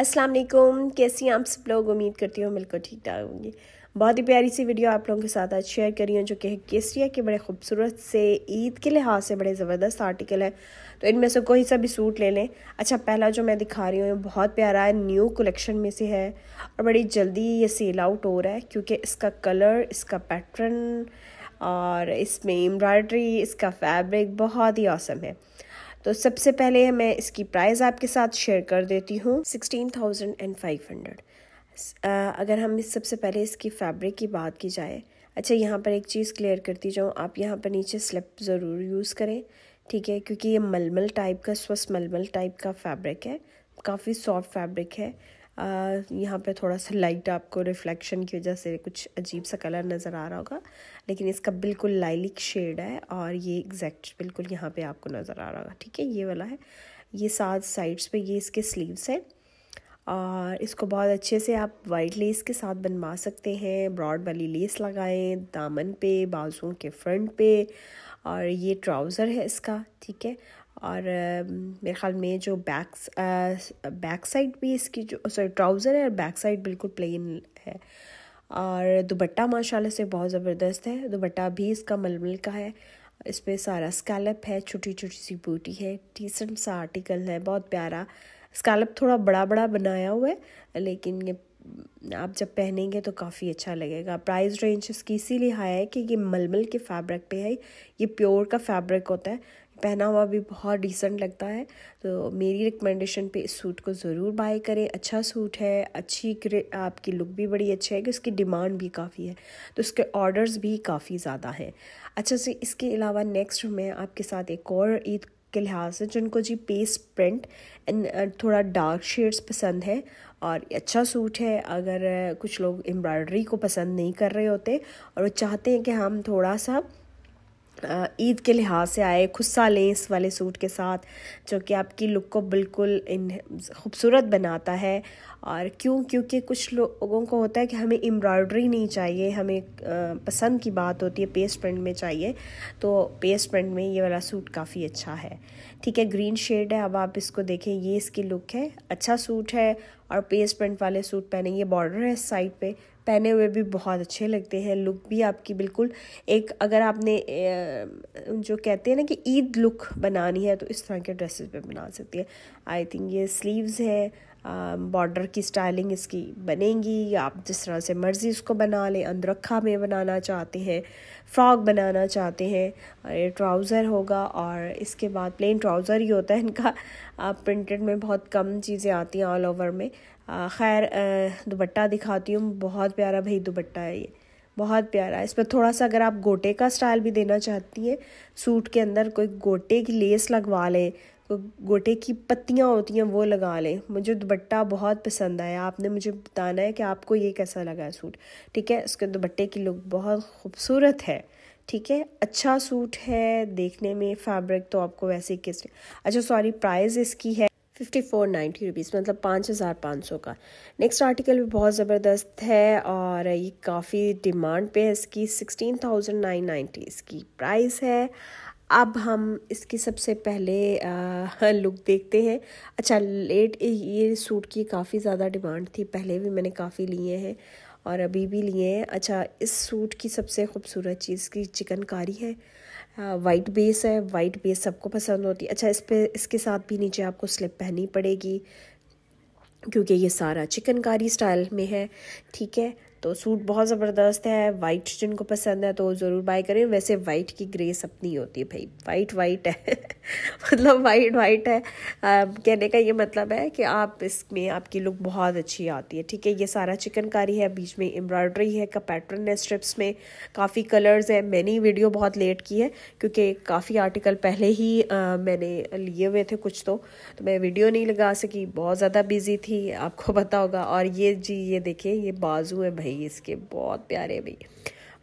अस्सलाम वालेकुम कैसी हैं आप सब लोग उम्मीद करती हूँ बिल्कुल ठीक ठाक होंगी बहुत ही प्यारी सी वीडियो आप लोगों के साथ आज शेयर करी हूँ जो कि केसरिया के बड़े खूबसूरत से ईद के लिहाज से बड़े ज़बरदस्त आर्टिकल है तो इनमें से कोई सा भी सूट ले लें अच्छा पहला जो मैं दिखा रही हूँ बहुत प्यारा है न्यू कलेक्शन में से है और बड़ी जल्दी ये सेल आउट हो रहा है क्योंकि इसका कलर इसका पैटर्न और इसमें एम्ब्रॉयड्री इसका फैब्रिक बहुत ही औसम है तो सबसे पहले मैं इसकी प्राइस आपके साथ शेयर कर देती हूँ sixteen thousand and five hundred अगर हम इस सबसे पहले इसकी फैब्रिक की बात की जाए अच्छा यहाँ पर एक चीज़ क्लियर करती जाऊँ आप यहाँ पर नीचे स्लिप ज़रूर यूज़ करें ठीक है क्योंकि ये मलमल टाइप का स्वस्थ मलमल टाइप का फैब्रिक है काफ़ी सॉफ्ट फैब्रिक है यहाँ पे थोड़ा सा लाइट आपको रिफ्लेक्शन की वजह से कुछ अजीब सा कलर नज़र आ रहा होगा लेकिन इसका बिल्कुल लाइलिक शेड है और ये एग्जैक्ट बिल्कुल यहाँ पे आपको नज़र आ रहा होगा ठीक है ये वाला है ये सात साइड्स पे ये इसके स्लीव्स हैं और इसको बहुत अच्छे से आप वाइट लेस के साथ बनवा सकते हैं ब्रॉड वाली लेस लगाएं दामन पे बाजुओं के फ्रंट पे और ये ट्राउज़र है इसका ठीक है और मेरे ख्याल में जो बैक बैक साइड भी इसकी जो सॉरी ट्राउज़र है और बैक साइड बिल्कुल प्लेन है और दुबट्टा माशाल्लाह से बहुत ज़बरदस्त है दुबट्टा भी इसका मलमल का है इस पर सारा स्कैलप है छोटी छोटी सी बूटी है डिसेंट सा आर्टिकल है बहुत प्यारा स्कैलप थोड़ा बड़ा बड़ा बनाया हुआ है लेकिन ये आप जब पहनेंगे तो काफ़ी अच्छा लगेगा प्राइस रेंज इसकी इसीलिए हाई है कि ये मलमल के फैब्रिक पे है ये प्योर का फैब्रिक होता है पहना हुआ भी बहुत डिसेंट लगता है तो मेरी रिकमेंडेशन पे इस सूट को ज़रूर बाय करें अच्छा सूट है अच्छी आपकी लुक भी बड़ी अच्छी है कि उसकी डिमांड भी काफ़ी है तो उसके ऑर्डर्स भी काफ़ी ज़्यादा हैं अच्छा से इसके अलावा नेक्स्ट मैं आपके साथ एक और ईद के लिहाज से जिनको जी पेस प्रिंट एंड थोड़ा डार्क शेड्स पसंद है और अच्छा सूट है अगर uh, कुछ लोग एम्ब्रॉयडरी को पसंद नहीं कर रहे होते और वो चाहते हैं कि हम थोड़ा सा ईद के लिहाज से आए खुस्सा लेस वाले सूट के साथ जो कि आपकी लुक को बिल्कुल इन खूबसूरत बनाता है और क्यों क्योंकि कुछ लोगों को होता है कि हमें एम्ब्रॉयडरी नहीं चाहिए हमें पसंद की बात होती है पेस्ट प्रिंट में चाहिए तो पेस्ट प्रिंट में ये वाला सूट काफ़ी अच्छा है ठीक है ग्रीन शेड है अब आप इसको देखें ये इसकी लुक है अच्छा सूट है और पेस्ट प्रिंट वाले सूट पहने ये बॉर्डर है साइड पर पहने हुए भी बहुत अच्छे लगते हैं लुक भी आपकी बिल्कुल एक अगर आपने जो कहते हैं ना कि ईद लुक बनानी है तो इस तरह के ड्रेसेस पे बना सकती है आई थिंक ये स्लीव्स है बॉर्डर की स्टाइलिंग इसकी बनेगी आप जिस तरह से मर्ज़ी उसको बना लें अंदरखा में बनाना चाहते हैं फ्रॉक बनाना चाहते हैं ये ट्राउज़र होगा और इसके बाद प्लेन ट्राउज़र ही होता है इनका प्रिंटेड में बहुत कम चीज़ें आती हैं ऑल ओवर में खैर दुबट्टा दिखाती हूँ बहुत प्यारा भाई दुबट्टा है ये बहुत प्यारा है इस पर थोड़ा सा अगर आप गोटे का स्टाइल भी देना चाहती हैं सूट के अंदर कोई गोटे की लेस लगवा लें गोटे की पत्तियाँ होती हैं वो लगा लें मुझे दुपट्टा बहुत पसंद आया आपने मुझे बताना है कि आपको ये कैसा लगा सूट ठीक है उसके दुपट्टे की लुक बहुत खूबसूरत है ठीक है अच्छा सूट है देखने में फैब्रिक तो आपको वैसे ही किस अच्छा सॉरी प्राइस इसकी है फिफ्टी फोर नाइन्टी रुपीज़ मतलब पाँच हज़ार पाँच सौ का नेक्स्ट आर्टिकल भी बहुत ज़बरदस्त है और ये काफ़ी डिमांड पे है इसकी सिक्सटीन थाउजेंड नाइन नाइन्टी इसकी प्राइस है अब हम इसकी सबसे पहले आ, लुक देखते हैं अच्छा लेट ये सूट की काफ़ी ज़्यादा डिमांड थी पहले भी मैंने काफ़ी लिए हैं और अभी भी लिए हैं अच्छा इस सूट की सबसे खूबसूरत चीज़ की चिकनकारी है वाइट बेस है वाइट बेस सबको पसंद होती है अच्छा इस पर इसके साथ भी नीचे आपको स्लिप पहननी पड़ेगी क्योंकि ये सारा चिकनकारी स्टाइल में है ठीक है तो सूट बहुत ज़बरदस्त है वाइट जिनको पसंद है तो ज़रूर बाय करें वैसे वाइट की ग्रेस अपनी होती है भाई वाइट वाइट है मतलब वाइट वाइट है आ, कहने का ये मतलब है कि आप इसमें आपकी लुक बहुत अच्छी आती है ठीक है ये सारा चिकनकारी है बीच में एम्ब्रॉयडरी है का पैटर्न है स्ट्रिप्स में काफ़ी कलर्स है मैंने वीडियो बहुत लेट की है क्योंकि काफ़ी आर्टिकल पहले ही आ, मैंने लिए हुए थे कुछ तो, तो मैं वीडियो नहीं लगा सकी बहुत ज़्यादा बिजी थी आपको पता होगा और ये जी ये देखिए ये बाजू है भाई रही इसके बहुत प्यारे भाई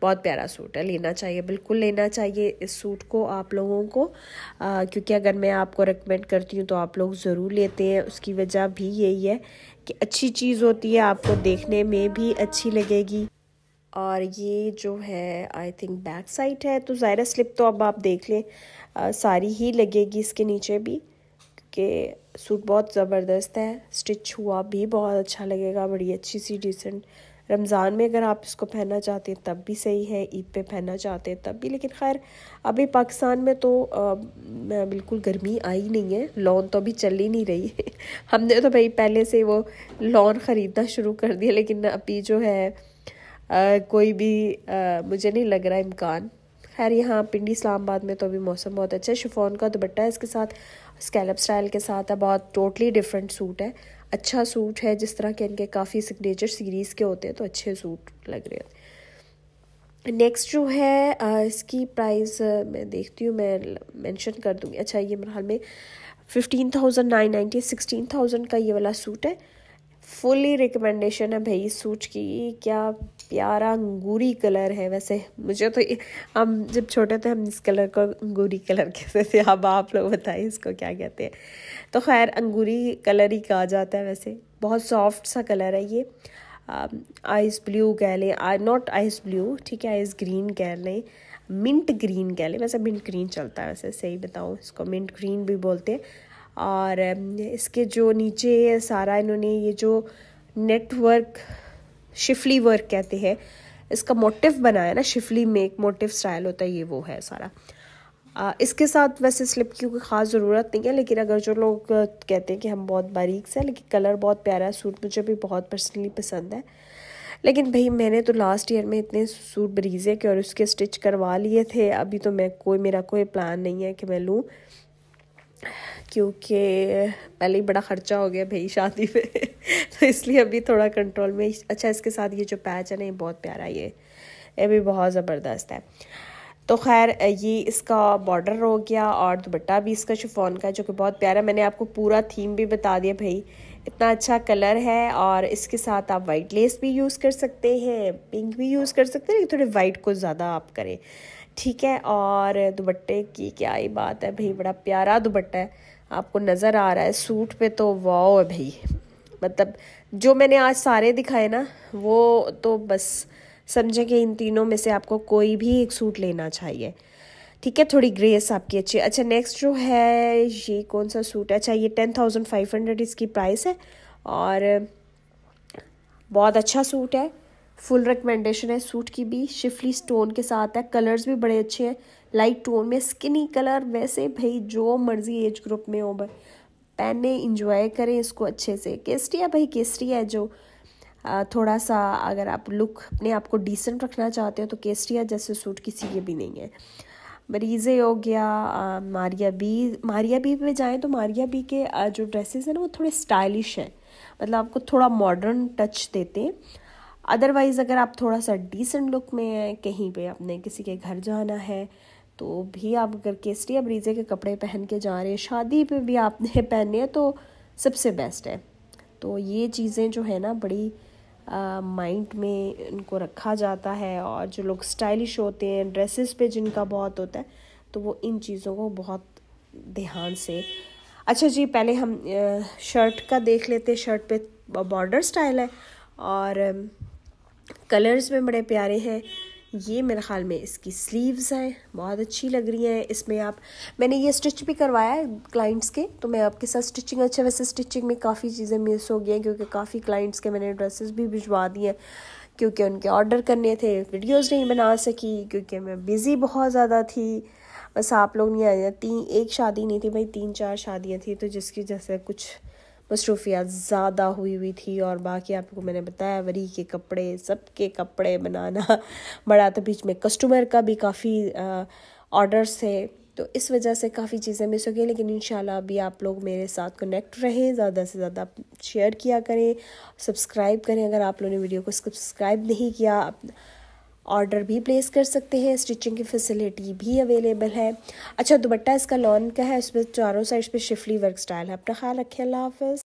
बहुत प्यारा सूट है लेना चाहिए बिल्कुल लेना चाहिए इस सूट को आप लोगों को आ, क्योंकि अगर मैं आपको रिकमेंड करती हूँ तो आप लोग ज़रूर लेते हैं उसकी वजह भी यही है कि अच्छी चीज़ होती है आपको देखने में भी अच्छी लगेगी और ये जो है आई थिंक बैक साइड है तो ज़ायरा स्लिप तो अब आप देख लें सारी ही लगेगी इसके नीचे भी कि सूट बहुत ज़बरदस्त है स्टिच हुआ भी बहुत अच्छा लगेगा बड़ी अच्छी सी डिसेंट रमज़ान में अगर आप इसको पहनना चाहते हैं तब भी सही है ईद पे पहनना चाहते हैं तब भी लेकिन खैर अभी पाकिस्तान में तो आ, बिल्कुल गर्मी आई नहीं है लॉन तो अभी चल ही नहीं रही हमने तो भाई पहले से वो लॉन ख़रीदना शुरू कर दिया लेकिन अभी जो है आ, कोई भी आ, मुझे नहीं लग रहा इम्कान खैर यहाँ पिंडी इस्लामाबाद में तो अभी मौसम बहुत अच्छा है शिफोन का दुपट्टा है इसके साथ स्कैलप स्टाइल के साथ है बहुत टोटली डिफरेंट सूट है अच्छा सूट है जिस तरह के इनके काफ़ी सिग्नेचर सीरीज़ के होते हैं तो अच्छे सूट लग रहे हैं नेक्स्ट जो है इसकी प्राइस मैं देखती हूँ मैं मेंशन कर दूँगी अच्छा ये मेरे हाल में fifteen thousand nine ninety sixteen thousand का ये वाला सूट है फुली रिकमेंडेशन है भाई सूट की क्या प्यारा अंगूरी कलर है वैसे मुझे तो हम जब छोटे थे हम इस कलर को अंगूरी कलर कहते थे अब आप लोग बताइए इसको क्या कहते हैं तो खैर अंगूरी कलर ही कहा जाता है वैसे बहुत सॉफ्ट सा कलर है ये आइस ब्लू कह लें आई नॉट आइस ब्लू ठीक है आइस ग्रीन कह लें मिंट ग्रीन कह लें वैसे मिंट ग्रीन चलता है वैसे सही बताऊँ इसको मिंट ग्रीन भी बोलते हैं और इसके जो नीचे सारा इन्होंने ये जो नेटवर्क शिफली वर्क कहते हैं इसका मोटिव बनाया ना शिफली मेक मोटिव स्टाइल होता है ये वो है सारा आ, इसके साथ वैसे स्लिप की कोई ख़ास ज़रूरत नहीं है लेकिन अगर जो लोग कहते हैं कि हम बहुत बारीक से लेकिन कलर बहुत प्यारा है सूट मुझे भी बहुत पर्सनली पसंद है लेकिन भाई मैंने तो लास्ट ईयर में इतने सूट ब्रीजे के और उसके स्टिच करवा लिए थे अभी तो मैं कोई मेरा कोई प्लान नहीं है कि मैं लूँ क्योंकि पहले ही बड़ा ख़र्चा हो गया भाई शादी पे तो इसलिए अभी थोड़ा कंट्रोल में अच्छा इसके साथ ये जो पैच है ना ये बहुत प्यारा ये ये भी बहुत ज़बरदस्त है तो खैर ये इसका बॉर्डर हो गया और दुपट्टा भी इसका शिफोन का जो कि बहुत प्यारा मैंने आपको पूरा थीम भी बता दिया भाई इतना अच्छा कलर है और इसके साथ आप वाइट लेस भी यूज़ कर सकते हैं पिंक भी यूज़ कर सकते हैं लेकिन थोड़े वाइट को ज़्यादा आप करें ठीक है और दुबट्टे की क्या ही बात है भाई बड़ा प्यारा दुबट्टा है आपको नज़र आ रहा है सूट पे तो वाओ है भाई मतलब जो मैंने आज सारे दिखाए ना वो तो बस समझे कि इन तीनों में से आपको कोई भी एक सूट लेना चाहिए ठीक है थोड़ी ग्रेस आपकी अच्छी अच्छा नेक्स्ट जो है ये कौन सा सूट है अच्छा ये टेन थाउजेंड फाइव हंड्रेड इसकी प्राइस है और बहुत अच्छा सूट है फुल रिकमेंडेशन है सूट की भी शिफली स्टोन के साथ है कलर्स भी बड़े अच्छे हैं लाइट टोन में स्किनी कलर वैसे भाई जो मर्जी एज ग्रुप में हो भाई पहने इंजॉय करें इसको अच्छे से केसरिया भाई केसरिया है जो थोड़ा सा अगर आप लुक अपने आप को डिसेंट रखना चाहते हो तो केसरिया जैसे सूट किसी के भी नहीं है मरीज़े हो गया आ, मारिया बी मारिया बी पे जाएँ तो मारिया बी के जो ड्रेसेस हैं ना वो थोड़े स्टाइलिश हैं मतलब आपको थोड़ा मॉडर्न टच देते हैं अदरवाइज़ अगर आप थोड़ा सा डिसेंट लुक में हैं कहीं पे अपने किसी के घर जाना है तो भी आप अगर केसरी ब्रीजे के कपड़े पहन के जा रहे हैं शादी पे भी आपने पहने हैं तो सबसे बेस्ट है तो ये चीज़ें जो है ना बड़ी माइंड में इनको रखा जाता है और जो लोग स्टाइलिश होते हैं ड्रेसेस पे जिनका बहुत होता है तो वो इन चीज़ों को बहुत ध्यान से अच्छा जी पहले हम शर्ट का देख लेते हैं शर्ट पे बॉर्डर स्टाइल है और कलर्स में बड़े प्यारे हैं ये मेरे ख़्याल में इसकी स्लीव्स हैं बहुत अच्छी लग रही हैं इसमें आप मैंने ये स्टिच भी करवाया है क्लाइंट्स के तो मैं आपके साथ स्टिचिंग अच्छा वैसे स्टिचिंग में काफ़ी चीज़ें मिस हो गई हैं क्योंकि काफ़ी क्लाइंट्स के मैंने ड्रेसेस भी भिजवा दी हैं क्योंकि उनके ऑर्डर करने थे वीडियोस नहीं बना सकी क्योंकि मैं बिज़ी बहुत ज़्यादा थी बस आप लोग नहीं आए तीन एक शादी नहीं थी भाई तीन चार शादियाँ थी तो जिसकी जैसे कुछ मसरूफियात ज़्यादा हुई हुई थी और बाकी आपको मैंने बताया वरी के कपड़े सबके कपड़े बनाना बड़ा तो बीच में कस्टमर का भी काफ़ी ऑर्डर्स थे तो इस वजह से काफ़ी चीज़ें मिस हो गई लेकिन इन अभी आप लोग मेरे साथ कनेक्ट रहें ज़्यादा से ज़्यादा शेयर किया करें सब्सक्राइब करें अगर आप लोगों ने वीडियो को सब्सक्राइब नहीं किया ऑर्डर भी प्लेस कर सकते हैं स्टिचिंग की फैसिलिटी भी अवेलेबल है अच्छा दुपट्टा इसका लॉन का है इसमें चारों साइड पे शिफली वर्क स्टाइल है अपना ख्याल रखें अल्लाह हाफिज़